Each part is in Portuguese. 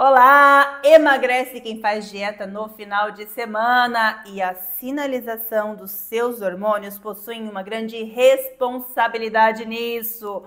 Olá! Emagrece quem faz dieta no final de semana e a sinalização dos seus hormônios possuem uma grande responsabilidade nisso.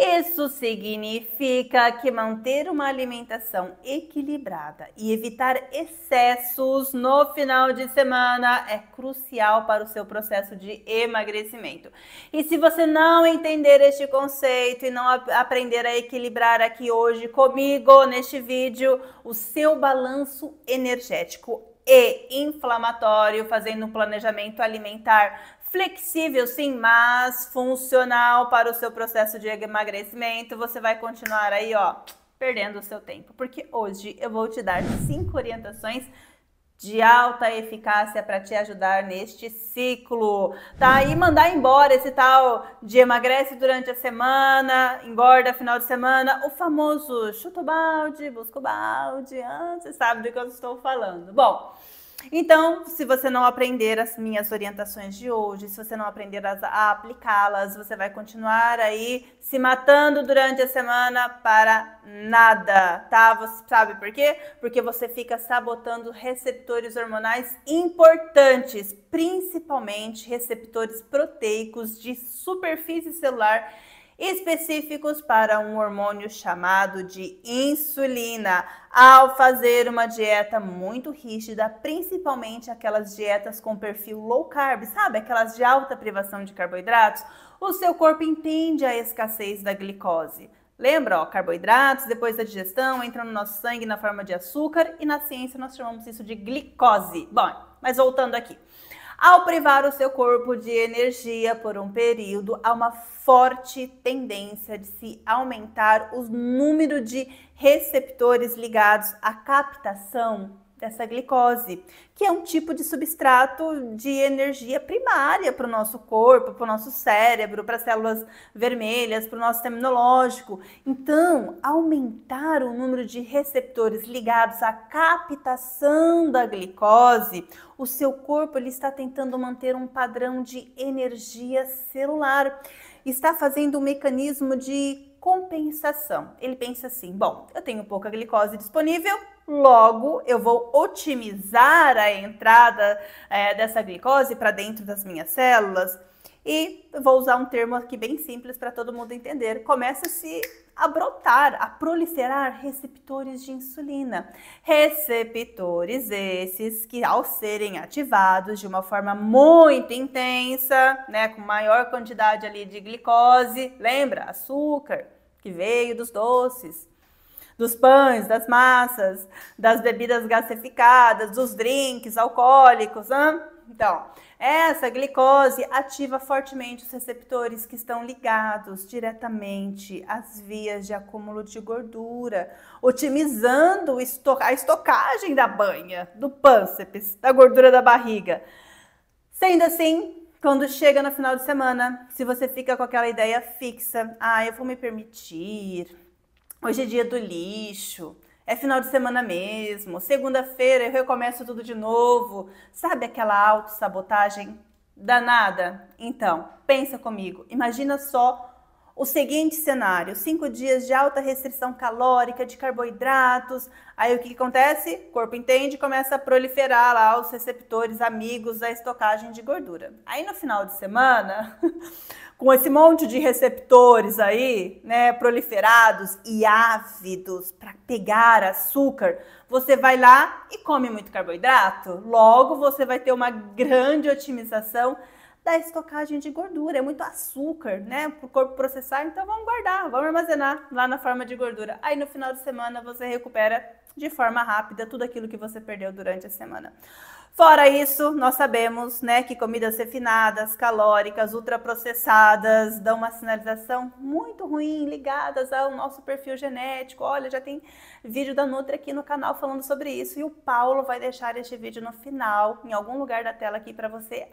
Isso significa que manter uma alimentação equilibrada e evitar excessos no final de semana é crucial para o seu processo de emagrecimento. E se você não entender este conceito e não aprender a equilibrar aqui hoje comigo neste vídeo, o seu balanço energético e inflamatório, fazendo um planejamento alimentar flexível, sim, mas funcional para o seu processo de emagrecimento. Você vai continuar aí, ó, perdendo o seu tempo, porque hoje eu vou te dar cinco orientações de alta eficácia para te ajudar neste ciclo, tá? E mandar embora esse tal de emagrece durante a semana, engorda final de semana, o famoso chuta o balde, busca o balde, ah, você sabe do que eu estou falando. Bom, então, se você não aprender as minhas orientações de hoje, se você não aprender a aplicá-las, você vai continuar aí se matando durante a semana para nada, tá? Você sabe por quê? Porque você fica sabotando receptores hormonais importantes, principalmente receptores proteicos de superfície celular específicos para um hormônio chamado de insulina. Ao fazer uma dieta muito rígida, principalmente aquelas dietas com perfil low carb, sabe? Aquelas de alta privação de carboidratos, o seu corpo entende a escassez da glicose. Lembra, ó, carboidratos, depois da digestão, entram no nosso sangue na forma de açúcar e na ciência nós chamamos isso de glicose. Bom, mas voltando aqui. Ao privar o seu corpo de energia por um período, há uma forte tendência de se aumentar o número de receptores ligados à captação dessa glicose, que é um tipo de substrato de energia primária para o nosso corpo, para o nosso cérebro, para as células vermelhas, para o nosso sistema imunológico. Então, aumentar o número de receptores ligados à captação da glicose, o seu corpo ele está tentando manter um padrão de energia celular, está fazendo um mecanismo de compensação. Ele pensa assim: bom, eu tenho pouca glicose disponível, logo eu vou otimizar a entrada é, dessa glicose para dentro das minhas células. E vou usar um termo aqui bem simples para todo mundo entender. Começa se a brotar, a proliferar receptores de insulina. Receptores esses que, ao serem ativados de uma forma muito intensa, né, com maior quantidade ali de glicose, lembra? Açúcar que veio dos doces, dos pães, das massas, das bebidas gaseificadas, dos drinks alcoólicos, hein? Então, essa glicose ativa fortemente os receptores que estão ligados diretamente às vias de acúmulo de gordura, otimizando a estocagem da banha, do pânceps, da gordura da barriga. Sendo assim, quando chega no final de semana, se você fica com aquela ideia fixa, ah, eu vou me permitir, hoje é dia do lixo, é final de semana mesmo, segunda-feira eu recomeço tudo de novo. Sabe aquela autossabotagem danada? Então, pensa comigo, imagina só o seguinte cenário: cinco dias de alta restrição calórica, de carboidratos. Aí o que acontece? O corpo entende e começa a proliferar lá os receptores amigos da estocagem de gordura. Aí no final de semana, com esse monte de receptores aí, né, proliferados e ávidos para pegar açúcar, você vai lá e come muito carboidrato. Logo, você vai ter uma grande otimização da estocagem de gordura. É muito açúcar, né? Para o corpo processar. Então vamos guardar, vamos armazenar lá na forma de gordura. Aí no final de semana você recupera de forma rápida tudo aquilo que você perdeu durante a semana. Fora isso, nós sabemos né, que comidas refinadas, calóricas, ultraprocessadas dão uma sinalização muito ruim ligadas ao nosso perfil genético. Olha, já tem vídeo da Nutra aqui no canal falando sobre isso e o Paulo vai deixar este vídeo no final, em algum lugar da tela aqui para você.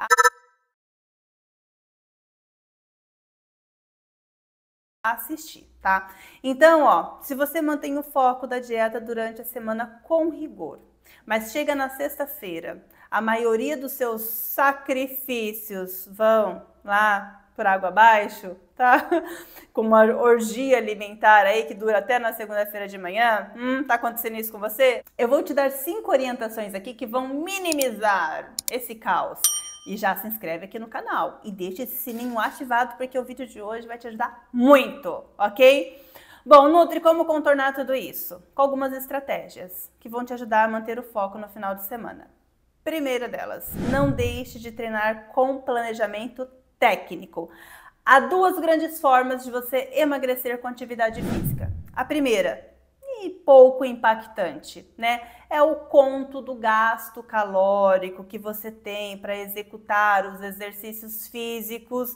assistir, tá? Então, ó, se você mantém o foco da dieta durante a semana com rigor, mas chega na sexta-feira, a maioria dos seus sacrifícios vão lá por água abaixo, tá? Com uma orgia alimentar aí que dura até na segunda-feira de manhã. Hum, tá acontecendo isso com você? Eu vou te dar cinco orientações aqui que vão minimizar esse caos e já se inscreve aqui no canal e deixa esse sininho ativado porque o vídeo de hoje vai te ajudar muito, ok? Bom, Nutri, como contornar tudo isso? Com algumas estratégias que vão te ajudar a manter o foco no final de semana. Primeira delas, não deixe de treinar com planejamento técnico. Há duas grandes formas de você emagrecer com atividade física. A primeira, pouco impactante, né? É o conto do gasto calórico que você tem para executar os exercícios físicos.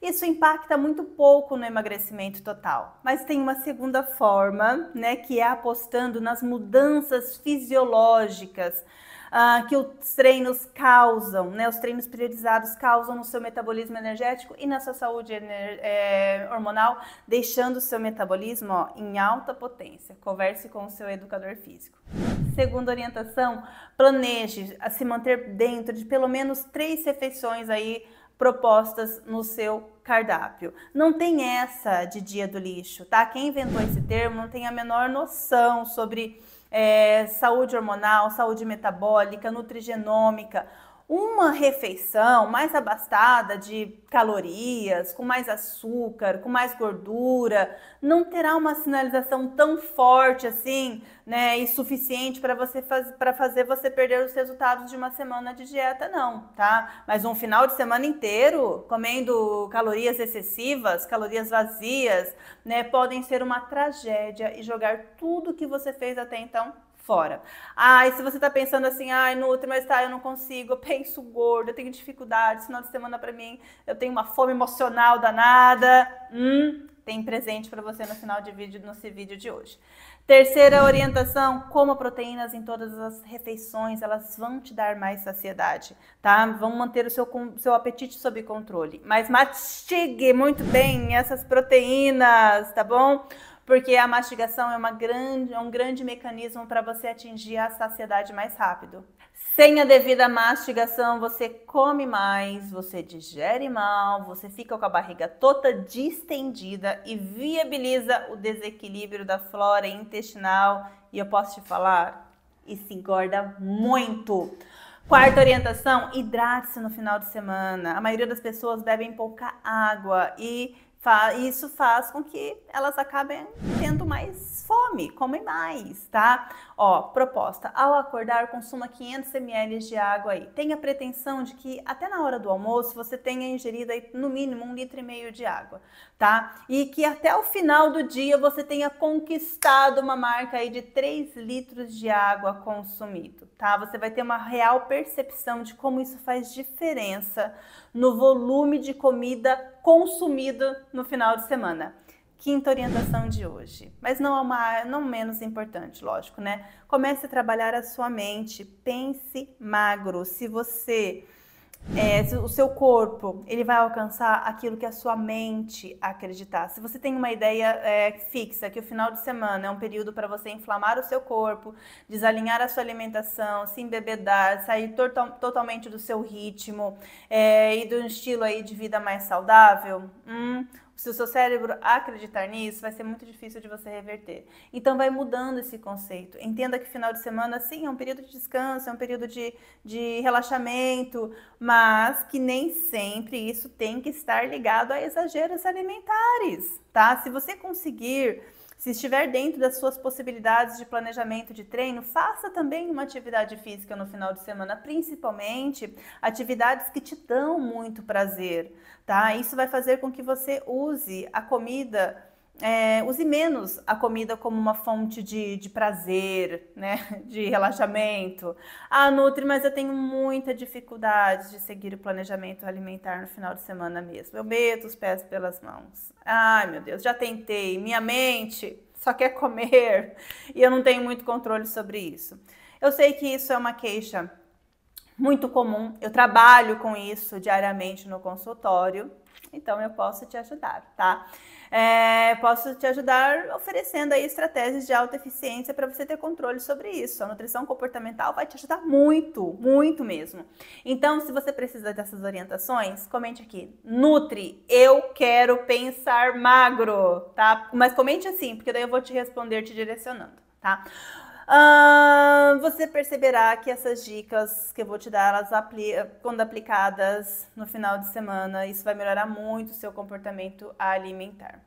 Isso impacta muito pouco no emagrecimento total, mas tem uma segunda forma, né, que é apostando nas mudanças fisiológicas ah, que os treinos causam, né? Os treinos priorizados causam no seu metabolismo energético e na sua saúde é, hormonal, deixando o seu metabolismo ó, em alta potência. Converse com o seu educador físico. Segunda orientação, planeje se manter dentro de pelo menos três refeições aí propostas no seu cardápio. Não tem essa de dia do lixo, tá? Quem inventou esse termo não tem a menor noção sobre é, saúde hormonal, saúde metabólica, nutrigenômica uma refeição mais abastada de calorias, com mais açúcar, com mais gordura, não terá uma sinalização tão forte assim, né, e suficiente para você faz, para fazer você perder os resultados de uma semana de dieta não, tá? Mas um final de semana inteiro comendo calorias excessivas, calorias vazias, né, podem ser uma tragédia e jogar tudo que você fez até então fora. Ah, se você tá pensando assim, ai, ah, Nutri, mas tá, eu não consigo, eu penso gordo, eu tenho dificuldade, final de semana para mim, eu tenho uma fome emocional danada. Hum, tem presente para você no final de vídeo, nesse vídeo de hoje. Terceira orientação, coma proteínas em todas as refeições, elas vão te dar mais saciedade, tá? Vão manter o seu, seu apetite sob controle. Mas mastigue muito bem essas proteínas, tá bom? porque a mastigação é, uma grande, é um grande mecanismo para você atingir a saciedade mais rápido. Sem a devida mastigação, você come mais, você digere mal, você fica com a barriga toda distendida e viabiliza o desequilíbrio da flora intestinal. E eu posso te falar, isso engorda muito. Quarta orientação: hidrate-se no final de semana. A maioria das pessoas bebem pouca água e isso faz com que elas acabem tendo mais fome, comem mais, tá? Ó, proposta: ao acordar, consuma 500 ml de água aí. Tenha a pretensão de que até na hora do almoço você tenha ingerido aí, no mínimo um litro e meio de água, tá? E que até o final do dia você tenha conquistado uma marca aí de 3 litros de água consumido, tá? Você vai ter uma real percepção de como isso faz diferença no volume de comida consumida no final de semana. Quinta orientação de hoje, mas não é uma, não menos importante, lógico, né? Comece a trabalhar a sua mente, pense magro. Se você é, o seu corpo, ele vai alcançar aquilo que a sua mente acreditar. Se você tem uma ideia é, fixa que o final de semana é um período para você inflamar o seu corpo, desalinhar a sua alimentação, se embebedar, sair totalmente do seu ritmo é, e do estilo aí de vida mais saudável, hum, se o seu cérebro acreditar nisso, vai ser muito difícil de você reverter. Então, vai mudando esse conceito. Entenda que final de semana, sim, é um período de descanso, é um período de, de relaxamento, mas que nem sempre isso tem que estar ligado a exageros alimentares, tá? Se você conseguir se estiver dentro das suas possibilidades de planejamento de treino, faça também uma atividade física no final de semana, principalmente atividades que te dão muito prazer, tá? Isso vai fazer com que você use a comida é, use menos a comida como uma fonte de, de prazer, né? de relaxamento. Ah, Nutri, mas eu tenho muita dificuldade de seguir o planejamento alimentar no final de semana mesmo. Eu meto os pés pelas mãos. Ai, meu Deus, já tentei. Minha mente só quer comer e eu não tenho muito controle sobre isso. Eu sei que isso é uma queixa muito comum. Eu trabalho com isso diariamente no consultório, então eu posso te ajudar, tá? É, posso te ajudar oferecendo aí estratégias de alta eficiência para você ter controle sobre isso. A nutrição comportamental vai te ajudar muito, muito mesmo. Então, se você precisa dessas orientações, comente aqui. Nutri, eu quero pensar magro, tá? Mas comente assim, porque daí eu vou te responder te direcionando, tá? Uh, você perceberá que essas dicas que eu vou te dar, elas apli quando aplicadas no final de semana, isso vai melhorar muito o seu comportamento alimentar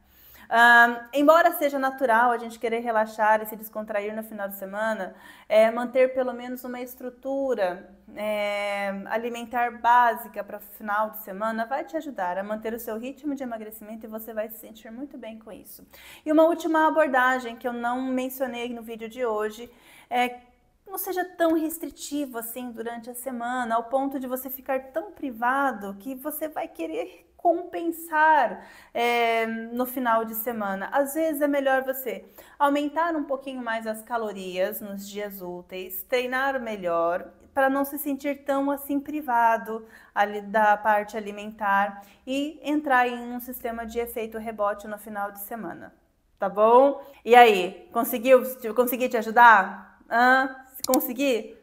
embora seja natural a gente querer relaxar e se descontrair no final de semana, é, manter pelo menos uma estrutura é, alimentar básica para o final de semana vai te ajudar a manter o seu ritmo de emagrecimento e você vai se sentir muito bem com isso. E uma última abordagem que eu não mencionei no vídeo de hoje é não seja tão restritivo assim durante a semana, ao ponto de você ficar tão privado que você vai querer compensar é, no final de semana. Às vezes é melhor você aumentar um pouquinho mais as calorias nos dias úteis, treinar melhor para não se sentir tão assim privado ali da parte alimentar e entrar em um sistema de efeito rebote no final de semana, tá bom? E aí, conseguiu? Consegui te ajudar? Hã? Consegui?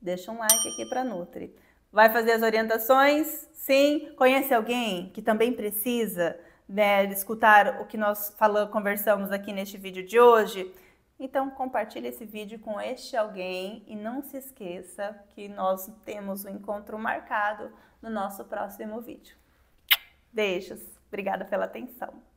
Deixa um like aqui para Nutri. Vai fazer as orientações? Sim. Conhece alguém que também precisa né, escutar o que nós falamos, conversamos aqui neste vídeo de hoje? Então compartilhe esse vídeo com este alguém e não se esqueça que nós temos o um encontro marcado no nosso próximo vídeo. Beijos. Obrigada pela atenção.